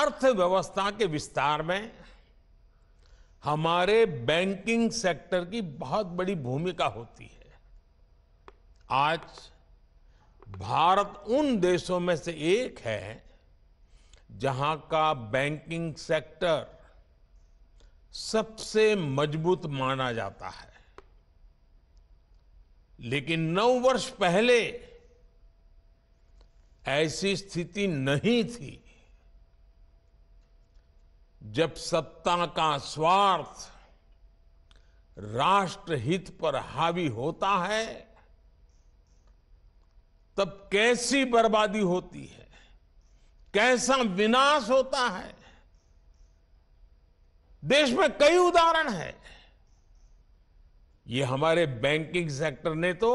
अर्थव्यवस्था के विस्तार में हमारे बैंकिंग सेक्टर की बहुत बड़ी भूमिका होती है आज भारत उन देशों में से एक है जहां का बैंकिंग सेक्टर सबसे मजबूत माना जाता है लेकिन नौ वर्ष पहले ऐसी स्थिति नहीं थी जब सत्ता का स्वार्थ राष्ट्रहित पर हावी होता है तब कैसी बर्बादी होती है कैसा विनाश होता है देश में कई उदाहरण है ये हमारे बैंकिंग सेक्टर ने तो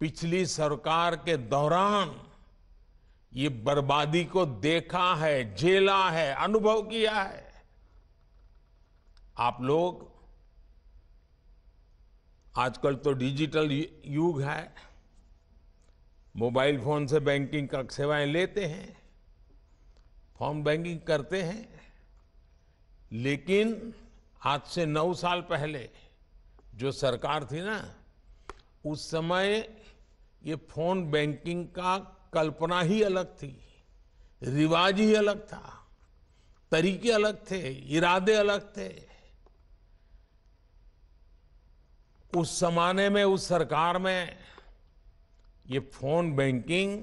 पिछली सरकार के दौरान ये बर्बादी को देखा है झेला है अनुभव किया है आप लोग आजकल तो डिजिटल युग है मोबाइल फोन से बैंकिंग का सेवाएं लेते हैं फोन बैंकिंग करते हैं लेकिन आज से नौ साल पहले जो सरकार थी ना उस समय ये फोन बैंकिंग का कल्पना ही अलग थी रिवाज ही अलग था तरीके अलग थे इरादे अलग थे उस जमाने में उस सरकार में ये फोन बैंकिंग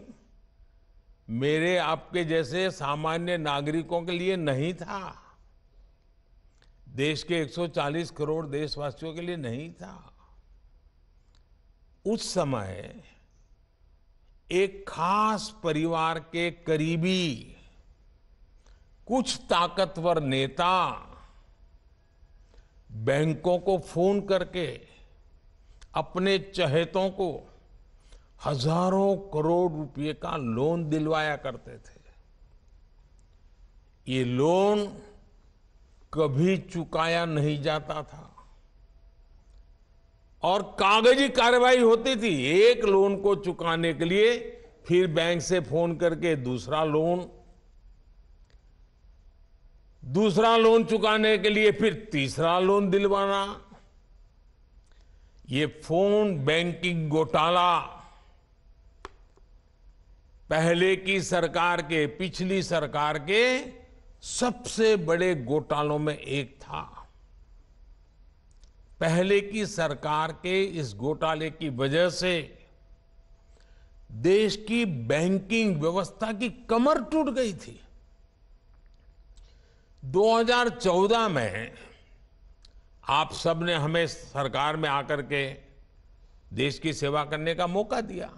मेरे आपके जैसे सामान्य नागरिकों के लिए नहीं था देश के 140 करोड़ देशवासियों के लिए नहीं था उस समय एक खास परिवार के करीबी कुछ ताकतवर नेता बैंकों को फोन करके अपने चहेतों को हजारों करोड़ रुपए का लोन दिलवाया करते थे ये लोन कभी चुकाया नहीं जाता था और कागजी कार्रवाई होती थी एक लोन को चुकाने के लिए फिर बैंक से फोन करके दूसरा लोन दूसरा लोन चुकाने के लिए फिर तीसरा लोन दिलवाना ये फोन बैंकिंग घोटाला पहले की सरकार के पिछली सरकार के सबसे बड़े घोटालों में एक था पहले की सरकार के इस घोटाले की वजह से देश की बैंकिंग व्यवस्था की कमर टूट गई थी 2014 में आप सब ने हमें सरकार में आकर के देश की सेवा करने का मौका दिया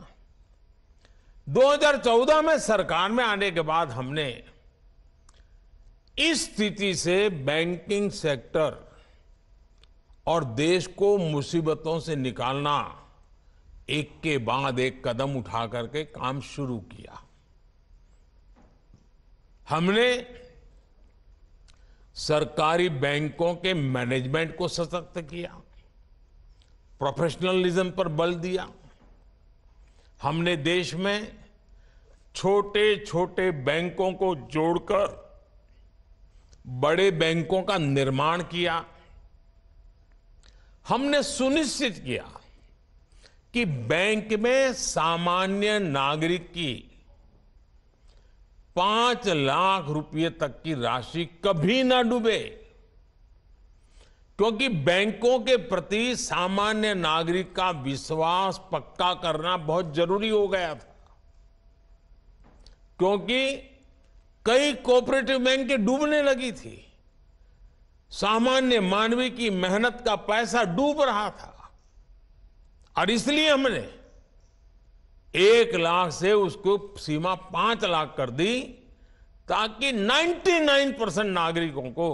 2014 में सरकार में आने के बाद हमने इस स्थिति से बैंकिंग सेक्टर और देश को मुसीबतों से निकालना एक के बाद एक कदम उठा करके काम शुरू किया हमने सरकारी बैंकों के मैनेजमेंट को सशक्त किया प्रोफेशनलिज्म पर बल दिया हमने देश में छोटे छोटे बैंकों को जोड़कर बड़े बैंकों का निर्माण किया हमने सुनिश्चित किया कि बैंक में सामान्य नागरिक की पांच लाख रुपए तक की राशि कभी ना डूबे क्योंकि बैंकों के प्रति सामान्य नागरिक का विश्वास पक्का करना बहुत जरूरी हो गया था क्योंकि कई कोऑपरेटिव बैंक के डूबने लगी थी सामान्य मानवी की मेहनत का पैसा डूब रहा था और इसलिए हमने एक लाख से उसको सीमा पांच लाख कर दी ताकि 99 परसेंट नागरिकों को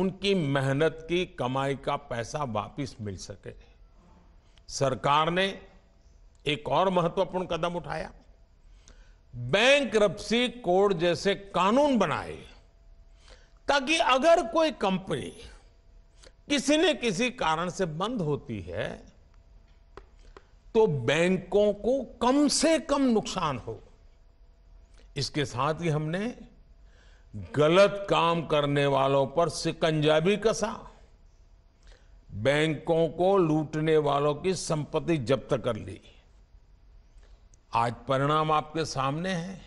उनकी मेहनत की कमाई का पैसा वापस मिल सके सरकार ने एक और महत्वपूर्ण कदम उठाया बैंक रप्सी कोड जैसे कानून बनाए ताकि अगर कोई कंपनी किसी ने किसी कारण से बंद होती है तो बैंकों को कम से कम नुकसान हो इसके साथ ही हमने गलत काम करने वालों पर सिकंजा भी कसा बैंकों को लूटने वालों की संपत्ति जब्त कर ली आज परिणाम आपके सामने है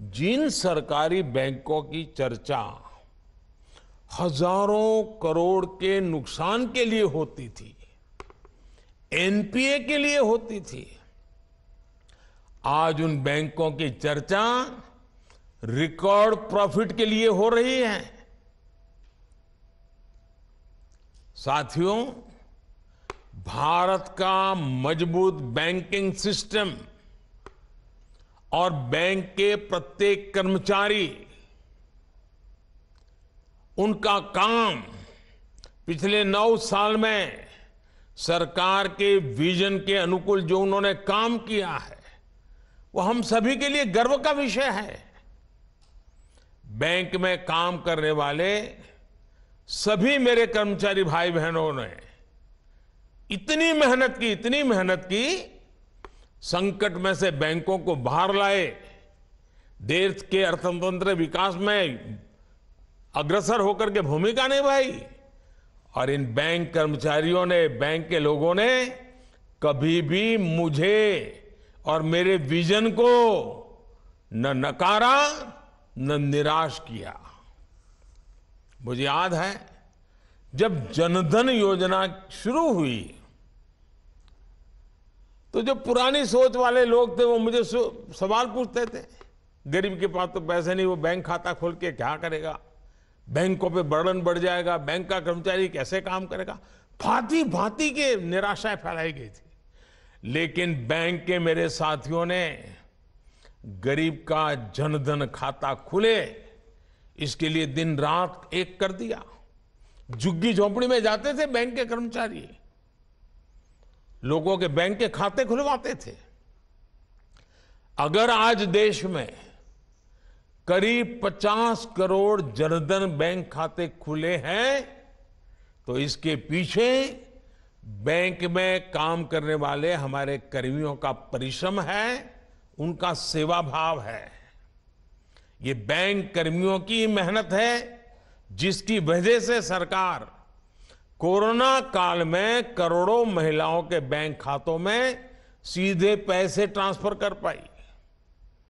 जिन सरकारी बैंकों की चर्चा हजारों करोड़ के नुकसान के लिए होती थी एनपीए के लिए होती थी आज उन बैंकों की चर्चा रिकॉर्ड प्रॉफिट के लिए हो रही है साथियों भारत का मजबूत बैंकिंग सिस्टम और बैंक के प्रत्येक कर्मचारी उनका काम पिछले नौ साल में सरकार के विजन के अनुकूल जो उन्होंने काम किया है वो हम सभी के लिए गर्व का विषय है बैंक में काम करने वाले सभी मेरे कर्मचारी भाई बहनों ने इतनी मेहनत की इतनी मेहनत की संकट में से बैंकों को बाहर लाए देश के अर्थतंत्र विकास में अग्रसर होकर के भूमिका निभाई और इन बैंक कर्मचारियों ने बैंक के लोगों ने कभी भी मुझे और मेरे विजन को न नकारा न निराश किया मुझे याद है जब जनधन योजना शुरू हुई तो जो पुरानी सोच वाले लोग थे वो मुझे सवाल पूछते थे गरीब के पास तो पैसे नहीं वो बैंक खाता खोल के क्या करेगा बैंकों पे बर्डन बढ़ जाएगा बैंक का कर्मचारी कैसे काम करेगा भांति भांति के निराशाएं फैलाई गई थी लेकिन बैंक के मेरे साथियों ने गरीब का जनधन खाता खुले इसके लिए दिन रात एक कर दिया झुग्गी झोंपड़ी में जाते थे बैंक के कर्मचारी लोगों के बैंक के खाते खुलवाते थे अगर आज देश में करीब 50 करोड़ जनधन बैंक खाते खुले हैं तो इसके पीछे बैंक में काम करने वाले हमारे कर्मियों का परिश्रम है उनका सेवा भाव है ये बैंक कर्मियों की मेहनत है जिसकी वजह से सरकार कोरोना काल में करोड़ों महिलाओं के बैंक खातों में सीधे पैसे ट्रांसफर कर पाई